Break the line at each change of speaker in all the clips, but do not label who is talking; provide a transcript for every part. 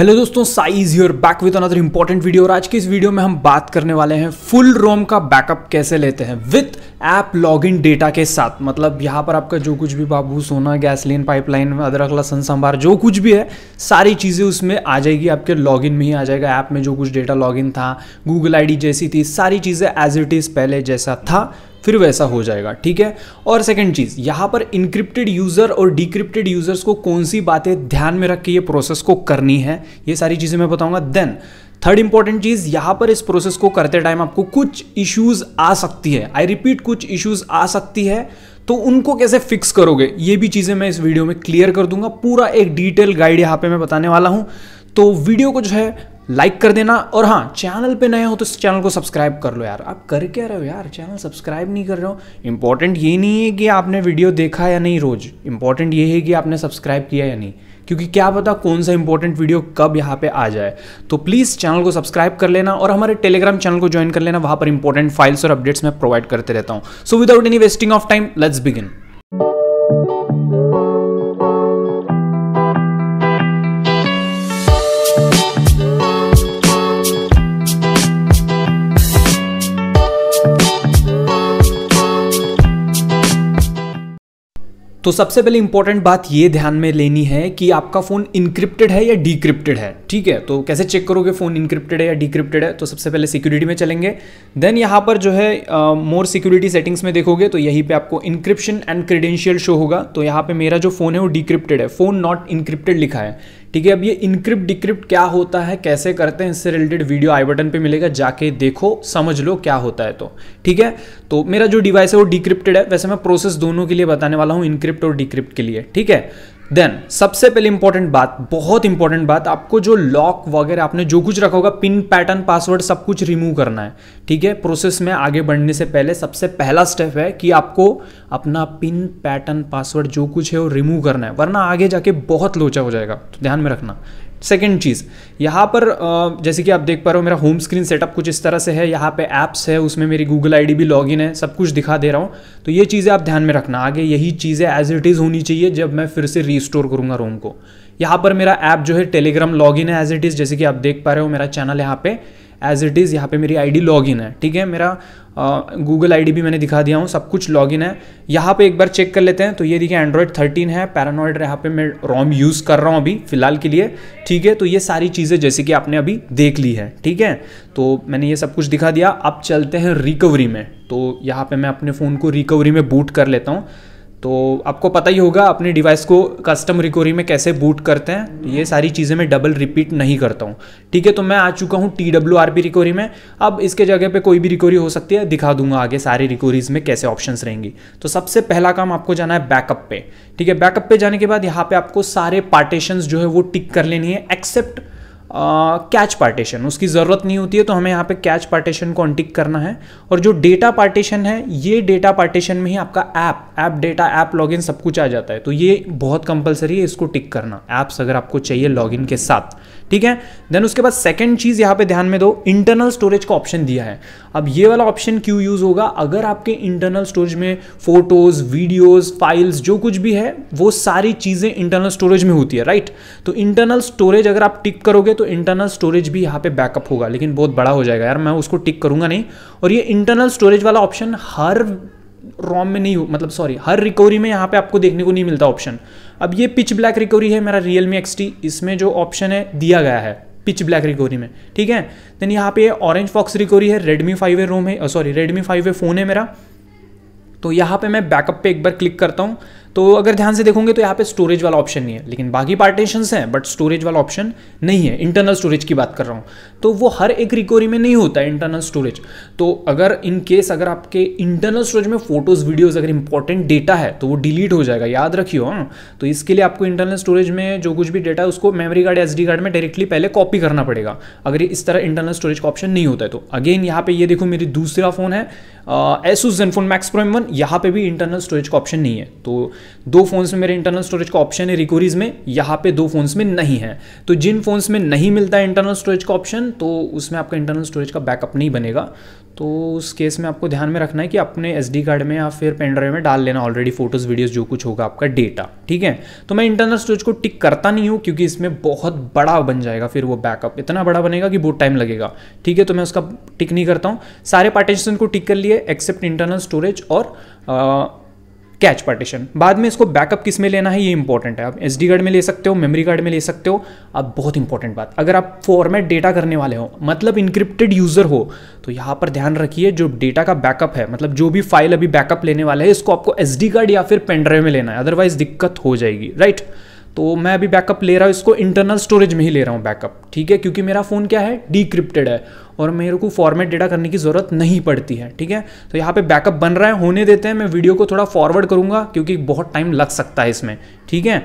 Hello दोस्तों size your back with another important video और आज के इस वीडियो में हम बात करने वाले हैं फुल रोम का बैकअप कैसे लेते हैं विथ ऐप लॉगिन डेटा के साथ मतलब यहाँ पर आपका जो कुछ भी बाबू सोना गैसलीन पाइपलाइन अदरक लहसन संभार जो कुछ भी है सारी चीज़ें उसमें आ जाएगी आपके लॉगिन में ही आ जाएगा ऐप में जो कुछ डेटा लॉगिन था गूगल आईडी जैसी थी सारी चीज़ें एज इट इज़ पहले जैसा था फिर वैसा हो जाएगा ठीक है और सेकेंड चीज़ यहां पर इनक्रिप्टेड यूज़र और डिक्रिप्टेड यूज़र्स को कौन सी बातें ध्यान में रख के ये प्रोसेस को करनी है ये सारी चीज़ें मैं बताऊंगा देन थर्ड इंपॉर्टेंट चीज़ यहां पर इस प्रोसेस को करते टाइम आपको कुछ इश्यूज़ आ सकती है आई रिपीट कुछ इश्यूज़ आ सकती है तो उनको कैसे फिक्स करोगे ये भी चीज़ें मैं इस वीडियो में क्लियर कर दूंगा पूरा एक डिटेल गाइड यहां पे मैं बताने वाला हूं तो वीडियो को जो है लाइक कर देना और हाँ चैनल पे नए हो तो इस चैनल को सब्सक्राइब कर लो यार आप कर क्या रहे हो यार चैनल सब्सक्राइब नहीं कर रहे हो इंपॉर्टेंट ये नहीं है कि आपने वीडियो देखा या नहीं रोज इंपॉर्टेंट ये है कि आपने सब्सक्राइब किया या नहीं क्योंकि क्या पता कौन सा इंपॉर्टेंट वीडियो कब यहाँ पे आ जाए तो प्लीज़ चैनल को सब्सक्राइब कर लेना और हमारे टेलीग्राम चैनल को ज्वाइन कर लेना वहां पर इंपॉर्टेंट फाइल्स और अपडेट्स मैं प्रोवाइड करते रहता हूँ so without any wasting of time let's begin तो सबसे पहले इंपॉर्टेंट बात ये ध्यान में लेनी है कि आपका फ़ोन इंक्रिप्टेड है या डीक्रिप्टेड है ठीक है तो कैसे चेक करोगे फ़ोन इंक्रिप्टेड है या डीक्रिप्टेड है तो सबसे पहले सिक्योरिटी में चलेंगे देन यहाँ पर जो है मोर सिक्योरिटी सेटिंग्स में देखोगे तो यहीं पे आपको इंक्रिप्शन एंड क्रीडेंशियल शो होगा तो यहाँ पे मेरा जो फ़ोन है वो डिक्रिप्टेड है फ़ोन नॉट इंक्रिप्टेड लिखा है ठीक है अब ये इनक्रिप्ट डिक्रिप्ट क्या होता है कैसे करते हैं इससे रिलेटेड वीडियो आई बटन पे मिलेगा जाके देखो समझ लो क्या होता है तो ठीक है तो मेरा जो डिवाइस है वो डिक्रिप्टेड है वैसे मैं प्रोसेस दोनों के लिए बताने वाला हूँ इनक्रिप्ट और डिक्रिप्ट के लिए ठीक है देन सबसे पहले इंपॉर्टेंट बात बहुत इंपॉर्टेंट बात आपको जो लॉक वगैरह आपने जो कुछ रखा होगा पिन पैटर्न पासवर्ड सब कुछ रिमूव करना है ठीक है प्रोसेस में आगे बढ़ने से पहले सबसे पहला स्टेप है कि आपको अपना पिन पैटर्न पासवर्ड जो कुछ है वो रिमूव करना है वरना आगे जाके बहुत लोचा हो जाएगा तो ध्यान में रखना सेकेंड चीज़ यहाँ पर जैसे कि आप देख पा रहे हो मेरा होम स्क्रीन सेटअप कुछ इस तरह से है यहाँ पे ऐप्स है उसमें मेरी गूगल आईडी भी लॉगिन है सब कुछ दिखा दे रहा हूँ तो ये चीज़ें आप ध्यान में रखना आगे यही चीज़ें एज इट इज़ होनी चाहिए जब मैं फिर से रीस्टोर करूँगा रोम को यहाँ पर मेरा ऐप जो है टेलीग्राम लॉगिन है एज इट इज़ जैसे कि आप देख पा रहे हो मेरा चैनल यहाँ पर एज इट इज़ यहाँ पे मेरी आईडी लॉगिन है ठीक है मेरा गूगल आईडी भी मैंने दिखा दिया हूँ सब कुछ लॉगिन है यहाँ पे एक बार चेक कर लेते हैं तो ये देखिए एंड्रॉयड 13 है पैरानॉइड यहाँ पे मैं रोम यूज़ कर रहा हूँ अभी फिलहाल के लिए ठीक है तो ये सारी चीज़ें जैसे कि आपने अभी देख ली है ठीक है तो मैंने ये सब कुछ दिखा दिया अब चलते हैं रिकवरी में तो यहाँ पर मैं अपने फ़ोन को रिकवरी में बूट कर लेता हूँ तो आपको पता ही होगा अपने डिवाइस को कस्टम रिकवरी में कैसे बूट करते हैं ये सारी चीज़ें मैं डबल रिपीट नहीं करता हूँ ठीक है तो मैं आ चुका हूँ T W R P recovery में अब इसके जगह पे कोई भी रिकवरी हो सकती है दिखा दूंगा आगे सारे रिकवरीज में कैसे ऑप्शन रहेंगी तो सबसे पहला काम आपको जाना है बैकअप पे ठीक है बैकअप पे जाने के बाद यहाँ पे आपको सारे पार्टेशन जो है वो टिक कर लेनी है एक्सेप्ट कैच पार्टीशन उसकी ज़रूरत नहीं होती है तो हमें यहाँ पे कैच पार्टीशन को अनटिक करना है और जो डेटा पार्टीशन है ये डेटा पार्टीशन में ही आपका app app data app login सब कुछ आ जाता है तो ये बहुत कंपलसरी है इसको टिक करना ऐप्स अगर आपको चाहिए लॉगिन के साथ ठीक है देन उसके बाद सेकंड चीज़ यहां पे ध्यान में दो इंटरनल स्टोरेज का ऑप्शन दिया है अब ये वाला ऑप्शन क्यों यूज़ होगा अगर आपके इंटरनल स्टोरेज में फोटोज़ वीडियोज़ फाइल्स जो कुछ भी है वो सारी चीज़ें इंटरनल स्टोरेज में होती है राइट तो इंटरनल स्टोरेज अगर आप टिक करोगे तो इंटरनल स्टोरेज भी यहाँ पे बैकअप होगा लेकिन बहुत बड़ा हो जाएगा यार मैं उसको टिक करूंगा नहीं और ये इंटरनल स्टोरेज वाला ऑप्शन हर रॉम में नहीं मतलब सॉरी हर रिकवरी में यहाँ पे आपको देखने को नहीं मिलता ऑप्शन अब ये पिच ब्लैक रिकवरी है मेरा रियल मी एक्स इसमें जो ऑप्शन है दिया गया है पिच ब्लैक रिकवरी में ठीक है देन यहाँ पे ऑरेंज फॉक्स रिकवरी है रेडमी फाइव ए रोम है sorry Redmi five A phone है मेरा तो यहाँ पे मैं बैकअप पे एक बार क्लिक करता हूँ तो अगर ध्यान से देखोगे तो यहाँ पे स्टोरेज वाला ऑप्शन नहीं है लेकिन बाकी पार्टीशन हैं बट स्टोरेज वाला ऑप्शन नहीं है इंटरनल स्टोरेज की बात कर रहा हूँ तो वो हर एक रिकवरी में नहीं होता है इंटरनल स्टोरेज तो अगर इन केस अगर आपके इंटरनल स्टोरेज में फोटोज वीडियोज अगर इंपॉर्टेंट डेटा है तो वो डिलीट हो जाएगा याद रखियो हाँ तो इसके लिए आपको इंटरनल स्टोरेज में जो कुछ भी डेटा है उसको मेमोरी कार्ड एस कार्ड में डायरेक्टली पहले कॉपी करना पड़ेगा अगर इस तरह इंटरनल स्टोरेज का ऑप्शन नहीं होता है तो अगेन यहाँ पे ये देखो मेरी दूसरा फोन है Asus Zenfone Max Pro M one यहाँ पे भी इंटरनल स्टोरेज का ऑप्शन नहीं है तो दो फ़ोन्स में मेरे इंटरनल स्टोरेज का ऑप्शन है रिकोरीज में यहाँ पे दो फ़ोन्स में नहीं है तो जिन फ़ोन्स में नहीं मिलता है इंटरनल स्टोरेज का ऑप्शन तो उसमें आपका इंटरनल स्टोरेज का बैकअप नहीं बनेगा तो उस केस में आपको ध्यान में रखना है कि अपने एस कार्ड में या फिर पेन ड्राइव में डाल लेना ऑलरेडी फोटोज़ वीडियोज़ जो कुछ होगा आपका डेटा ठीक है तो मैं इंटरनल स्टोरेज को टिक करता नहीं हूँ क्योंकि इसमें बहुत बड़ा बन जाएगा फिर वो बैकअप इतना बड़ा बनेगा कि बहुत टाइम लगेगा ठीक है तो मैं उसका टिक नहीं करता हूँ सारे पार्टीशन को टिक कर लिए एक्सेप्ट इंटरनल स्टोरेज और कैच पार्टीशन बाद में इसको बैकअप किस में लेना है ये इंपॉर्टेंट है आप एस कार्ड में ले सकते हो मेमोरी कार्ड में ले सकते हो अब बहुत इंपॉर्टेंट बात अगर आप फॉर्मेट डेटा करने वाले हो मतलब इंक्रिप्टेड यूजर हो तो यहाँ पर ध्यान रखिए जो डेटा का बैकअप है मतलब जो भी फाइल अभी बैकअप लेने वाला है इसको आपको एस कार्ड या फिर पेनड्राइव में लेना है अदरवाइज दिक्कत हो जाएगी राइट right? तो मैं अभी बैकअप ले रहा हूँ इसको इंटरनल स्टोरेज में ही ले रहा हूँ बैकअप ठीक है क्योंकि मेरा फ़ोन क्या है डिक्रिप्टेड है और मेरे को फॉर्मेट डेटा करने की ज़रूरत नहीं पड़ती है ठीक है तो यहाँ पे बैकअप बन रहा है होने देते हैं मैं वीडियो को थोड़ा फॉरवर्ड करूँगा क्योंकि बहुत टाइम लग सकता है इसमें ठीक है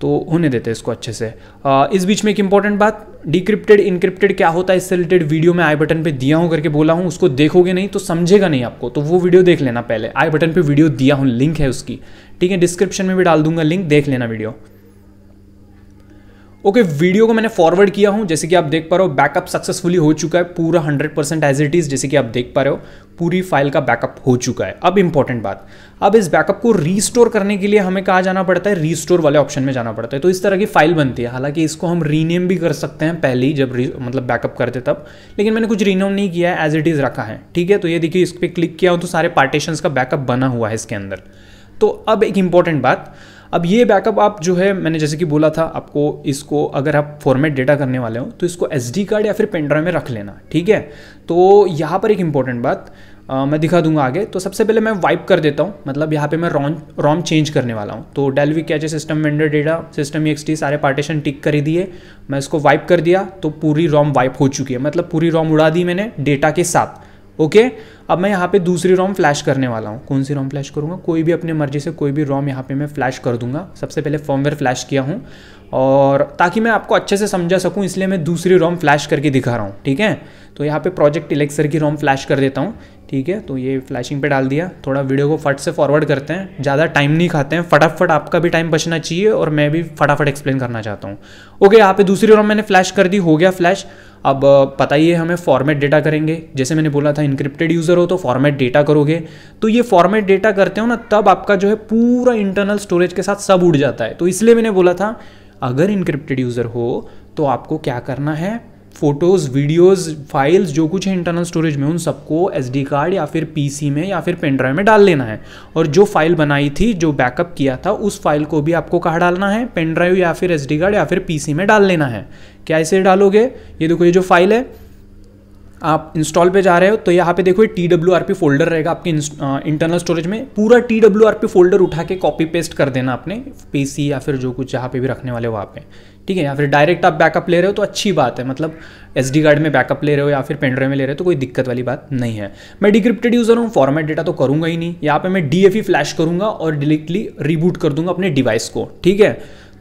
तो होने देते हैं इसको अच्छे से आ, इस बीच में एक इंपॉर्टेंट बात डिक्रिप्टेड इनक्रिप्टेड क्या होता है इससे रिलेटेड वीडियो में आई बटन पे दिया हूँ करके बोला हूँ उसको देखोगे नहीं तो समझेगा नहीं आपको तो वो वीडियो देख लेना पहले आई बटन पे वीडियो दिया हूँ लिंक है उसकी ठीक है डिस्क्रिप्शन में भी डाल दूंगा लिंक देख लेना वीडियो ओके okay, वीडियो को मैंने फॉरवर्ड किया हूं जैसे कि आप देख पा रहे हो बैकअप सक्सेसफुली हो चुका है पूरा 100% परसेंट एज इट इज़ जैसे कि आप देख पा रहे हो पूरी फाइल का बैकअप हो चुका है अब इंपॉर्टेंट बात अब इस बैकअप को रीस्टोर करने के लिए हमें कहा जाना पड़ता है रीस्टोर वाले ऑप्शन में जाना पड़ता है तो इस तरह की फाइल बनती है हालांकि इसको हम रीनेम भी कर सकते हैं पहले ही जब मतलब बैकअप करते तब लेकिन मैंने कुछ रीनेम नहीं किया है एज इट इज़ रखा है ठीक है तो ये देखिए इस पर क्लिक किया हूँ तो सारे पार्टीशन का बैकअप बना हुआ है इसके अंदर तो अब एक इंपॉर्टेंट बात अब ये बैकअप आप जो है मैंने जैसे कि बोला था आपको इसको अगर आप फॉर्मेट डेटा करने वाले हो तो इसको एस कार्ड या फिर पेनड्राइव में रख लेना ठीक है तो यहाँ पर एक इंपॉर्टेंट बात आ, मैं दिखा दूंगा आगे तो सबसे पहले मैं वाइप कर देता हूँ मतलब यहाँ पे मैं रॉम रॉम चेंज करने वाला हूँ तो Dalvik cache system vendor data system X सारे पार्टीशन टिक कर ही दिए मैं इसको वाइप कर दिया तो पूरी रॉम वाइप हो चुकी है मतलब पूरी रॉम उड़ा दी मैंने डेटा के साथ ओके अब मैं यहाँ पे दूसरी रोम फ्लैश करने वाला हूँ कौन सी रोम फ्लैश करूँगा कोई भी अपने मर्जी से कोई भी रोम यहाँ पे मैं फ्लैश कर दूंगा सबसे पहले फॉर्मवेयर फ्लैश किया हूँ और ताकि मैं आपको अच्छे से समझा सकूँ इसलिए मैं दूसरी रोम फ्लैश करके दिखा रहा हूँ ठीक है तो यहाँ पे प्रोजेक्ट इलेक्सर की रोम फ्लैश कर देता हूँ ठीक है तो ये फ्लैशिंग पे डाल दिया थोड़ा वीडियो को फट से फॉरवर्ड करते हैं ज़्यादा टाइम नहीं खाते हैं फटाफट आपका भी टाइम बचना चाहिए और मैं भी फटाफट एक्सप्लेन करना चाहता हूँ ओके यहाँ पे दूसरी और मैंने फ्लैश कर दी हो गया फ्लैश अब पता ही है हमें फॉर्मेट डेटा करेंगे जैसे मैंने बोला था इंक्रिप्टेड यूज़र हो तो फॉर्मेट डेटा करोगे तो ये फॉर्मेट डेटा करते हो ना तब आपका जो है पूरा इंटरनल स्टोरेज के साथ सब उड़ जाता है तो इसलिए मैंने बोला था अगर इंक्रिप्टेड यूज़र हो तो आपको क्या करना है फ़ोटोज़ वीडियोज़ फाइल्स जो कुछ है इंटरनल स्टोरेज में उन सबको एस कार्ड या फिर पीसी में या फिर पेन ड्राइव में डाल लेना है और जो फाइल बनाई थी जो बैकअप किया था उस फाइल को भी आपको कहाँ डालना है पेन ड्राइव या फिर एस कार्ड या फिर पीसी में डाल लेना है क्या इसे डालोगे ये देखो ये जो फाइल है आप इंस्टॉल पे जा रहे हो तो यहाँ पे देखो T W R P folder रहेगा आपके इंटरनल स्टोरेज में पूरा T W R P folder उठा के कॉपी पेस्ट कर देना अपने सी या फिर जो कुछ यहाँ पे भी रखने वाले वहाँ पे ठीक है या फिर डायरेक्ट आप बैकअप ले रहे हो तो अच्छी बात है मतलब एस डी कार्ड में बैकअप ले रहे हो या फिर पेन में ले रहे हो तो कोई दिक्कत वाली बात नहीं है मैं डिक्रिप्टेड यूज़र हूँ फॉर्मेट डेटा तो करूँगा ही नहीं यहाँ पर मैं डी फ्लैश करूँगा और डिलेक्टली रिबूट कर दूंगा अपने डिवाइस को ठीक है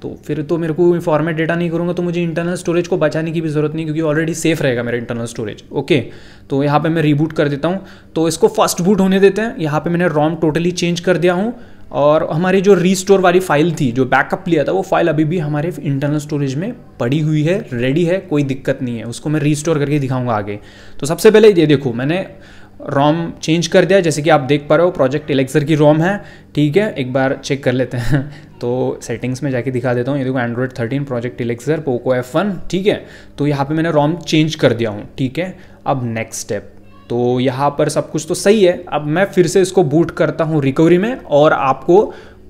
तो फिर तो मेरे को फॉर्मेट डेटा नहीं करूँगा तो मुझे इंटरनल स्टोरेज को बचाने की भी ज़रूरत नहीं क्योंकि ऑलरेडी सेफ रहेगा मेरा इंटरनल स्टोरेज ओके तो यहाँ पे मैं रिबूट कर देता हूँ तो इसको फर्स्ट बूट होने देते हैं यहाँ पे मैंने रॉम टोटली चेंज कर दिया हूँ और हमारी जो रीस्टोर वाली फाइल थी जो बैकअप लिया था वो फाइल अभी भी हमारे इंटरनल स्टोरेज में पड़ी हुई है रेडी है कोई दिक्कत नहीं है उसको मैं रीस्टोर करके दिखाऊंगा आगे तो सबसे पहले ये देखो मैंने रोम चेंज कर दिया जैसे कि आप देख पा रहे हो प्रोजेक्ट एलेक्सर की रोम है ठीक है एक बार चेक कर लेते हैं तो सेटिंग्स में जाके दिखा देता हूँ ये देखो Android thirteen project Elixir Poco F one ठीक है तो यहाँ पर मैंने रोम चेंज कर दिया हूँ ठीक है अब नेक्स्ट स्टेप तो यहाँ पर सब कुछ तो सही है अब मैं फिर से इसको बूट करता हूँ रिकवरी में और आपको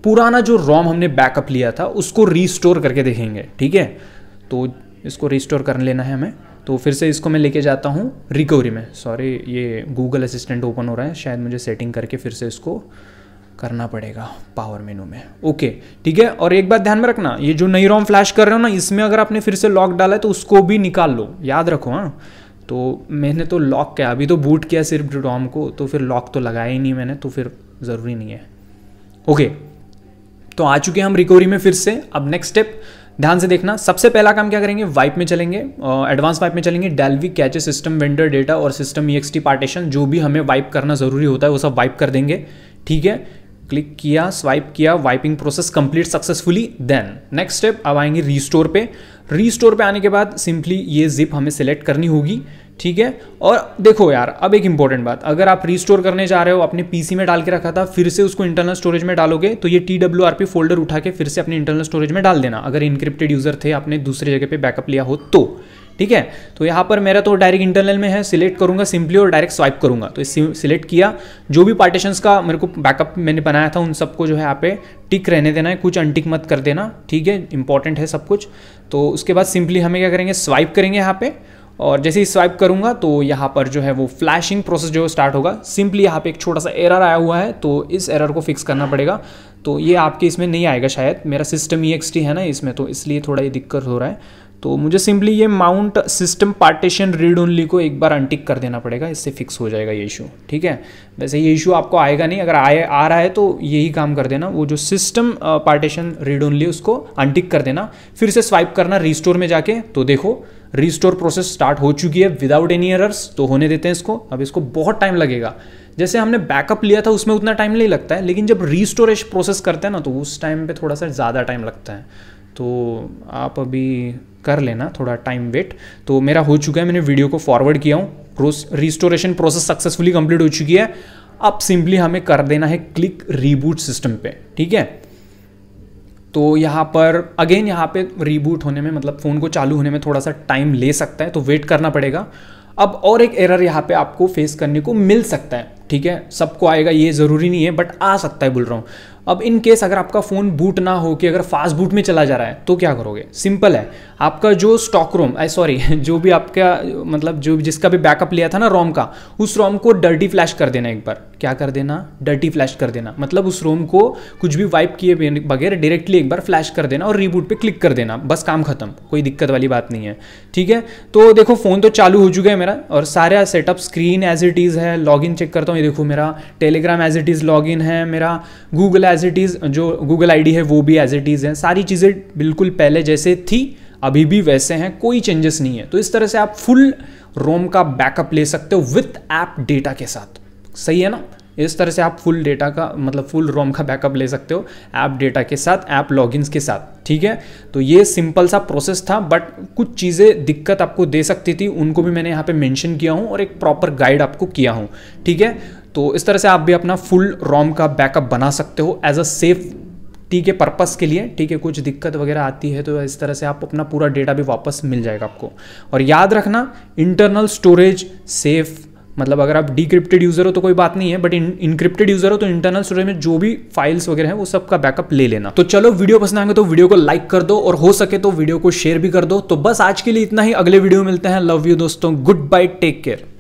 पुराना जो रोम हमने बैकअप लिया था उसको रिस्टोर करके देखेंगे ठीक है तो इसको रिस्टोर कर लेना है हमें तो फिर से इसको मैं लेके जाता हूँ रिकवरी में सॉरी ये गूगल असिस्टेंट ओपन हो रहा है शायद मुझे सेटिंग करके फिर से इसको करना पड़ेगा पावर मेनू में ओके ठीक है और एक बात ध्यान में रखना ये जो नई रोम फ्लैश कर रहे हो ना इसमें अगर आपने फिर से लॉक डाला है तो उसको भी निकाल लो याद रखो हाँ तो मैंने तो लॉक किया अभी तो बूट किया सिर्फ डॉम को तो फिर लॉक तो लगाया ही नहीं मैंने तो फिर ज़रूरी नहीं है ओके तो आ चुके हैं हम रिकवरी में फिर से अब नेक्स्ट स्टेप ध्यान से देखना सबसे पहला काम क्या करेंगे वाइप में चलेंगे एडवांस वाइप में चलेंगे Dalvik cache system vendor data और सिस्टम ई पार्टीशन जो भी हमें वाइप करना ज़रूरी होता है वो सब वाइप कर देंगे ठीक है क्लिक किया स्वाइप किया wiping process complete successfully then next step अब आएंगे रीस्टोर पे री स्टोर पर आने के बाद सिंपली ये जिप हमें सेलेक्ट करनी होगी ठीक है और देखो यार अब एक इंपॉर्टेंट बात अगर आप रीस्टोर करने जा रहे हो अपने पीसी में डाल के रखा था फिर से उसको इंटरनल स्टोरेज में डालोगे तो ये T W R P folder उठा के फिर से अपने इंटरनल स्टोरेज में डाल देना अगर इनक्रिप्टेड यूजर थे आपने दूसरी जगह पे बैकअप लिया हो तो ठीक है तो यहाँ पर मेरा तो डायरेक्ट इंटरनल में है सिलेक्ट करूँगा सिंपली और डायरेक्ट स्वाइप करूँगा तो सिलेक्ट किया जो भी पार्टीशन का मेरे को बैकअप मैंने बनाया था उन सबको जो है यहाँ पे टिक रहने देना है कुछ अनटिक मत कर देना ठीक है इंपॉर्टेंट है सब कुछ तो उसके बाद सिंपली हमें क्या करेंगे स्वाइप करेंगे यहाँ पे और जैसे ही स्वाइप करूंगा तो यहाँ पर जो है वो फ्लैशिंग प्रोसेस जो स्टार्ट होगा सिंपली यहाँ पे एक छोटा सा एरर आया हुआ है तो इस एरर को फिक्स करना पड़ेगा तो ये आपके इसमें नहीं आएगा शायद मेरा सिस्टम ई e है ना इसमें तो इसलिए थोड़ा ये दिक्कत हो रहा है तो मुझे सिंपली ये mount system partition read only को एक बार अनटिक कर देना पड़ेगा इससे फिक्स हो जाएगा ये इशू ठीक है वैसे ये इशू आपको आएगा नहीं अगर आए आ रहा है तो यही काम कर देना वो जो सिस्टम पार्टीशन रीड ओनली उसको अनटिक कर देना फिर से स्वाइप करना रिस्टोर में जाके तो देखो रिस्टोर प्रोसेस स्टार्ट हो चुकी है विदाउट एनी एरर्स तो होने देते हैं इसको अब इसको बहुत टाइम लगेगा जैसे हमने बैकअप लिया था उसमें उतना टाइम नहीं लगता है लेकिन जब रीस्टोरेज प्रोसेस करते हैं ना तो उस टाइम पे थोड़ा सा ज़्यादा टाइम लगता है तो आप अभी कर लेना थोड़ा टाइम वेट तो मेरा हो चुका है मैंने वीडियो को फॉरवर्ड किया हूँ रिस्टोरेशन प्रोसेस सक्सेसफुली कंप्लीट हो चुकी है अब सिंपली हमें कर देना है क्लिक रीबूट सिस्टम पे ठीक है तो यहाँ पर अगेन यहाँ पे रीबूट होने में मतलब फ़ोन को चालू होने में थोड़ा सा टाइम ले सकता है तो वेट करना पड़ेगा अब और एक एरर यहाँ पे आपको फेस करने को मिल सकता है ठीक है सबको आएगा ये ज़रूरी नहीं है बट आ सकता है बोल रहा हूँ अब इन केस अगर आपका फ़ोन बूट ना हो कि अगर फास्ट बूट में चला जा रहा है तो क्या करोगे सिंपल है आपका जो स्टॉक रोम आई सॉरी जो भी आपका मतलब जो जिसका भी बैकअप लिया था ना रोम का उस रोम को डर्टी फ्लैश कर देना एक बार क्या कर देना डर्टी फ्लैश कर देना मतलब उस रोम को कुछ भी वाइप किए बगैर डायरेक्टली एक बार फ्लैश कर देना और रीबूट पर क्लिक कर देना बस काम खत्म कोई दिक्कत वाली बात नहीं है ठीक है तो देखो फ़ोन तो चालू हो चुका है मेरा और सारा setup screen as it is है लॉग चेक करता हूँ ये देखो मेरा Telegram as it is log in है मेरा गूगल एज इट इज़ जो गूगल आई है वो भी एज इट इज़ है सारी चीज़ें बिल्कुल पहले जैसे थी अभी भी वैसे हैं कोई चेंजेस नहीं है तो इस तरह से आप फुल रोम का बैकअप ले सकते हो विथ ऐप डेटा के साथ सही है ना इस तरह से आप फुल डेटा का मतलब फुल रोम का बैकअप ले सकते हो ऐप डेटा के साथ ऐप लॉगिन्स के साथ ठीक है तो ये सिंपल सा प्रोसेस था बट कुछ चीज़ें दिक्कत आपको दे सकती थी उनको भी मैंने यहाँ पे मेंशन किया हूँ और एक प्रॉपर गाइड आपको किया हूँ ठीक है तो इस तरह से आप भी अपना फुल रोम का बैकअप बना सकते हो एज अ सेफ टी के पर्पस के लिए ठीक है कुछ दिक्कत वगैरह आती है तो इस तरह से आप अपना पूरा डेटा भी वापस मिल जाएगा आपको और याद रखना इंटरनल स्टोरेज सेफ़ मतलब अगर आप डिक्रिप्टेड यूज़र हो तो कोई बात नहीं है बट इनक्रिप्टेड यूज़र हो तो इंटरनल स्टोरेज में जो भी फाइल्स वगैरह हैं वो सबका बैकअप ले लेना तो चलो वीडियो पसंद आएंगे तो वीडियो को लाइक कर दो और हो सके तो वीडियो को शेयर भी कर दो तो बस आज के लिए इतना ही अगले वीडियो मिलते हैं लव यू दोस्तों गुड बाय टेक केयर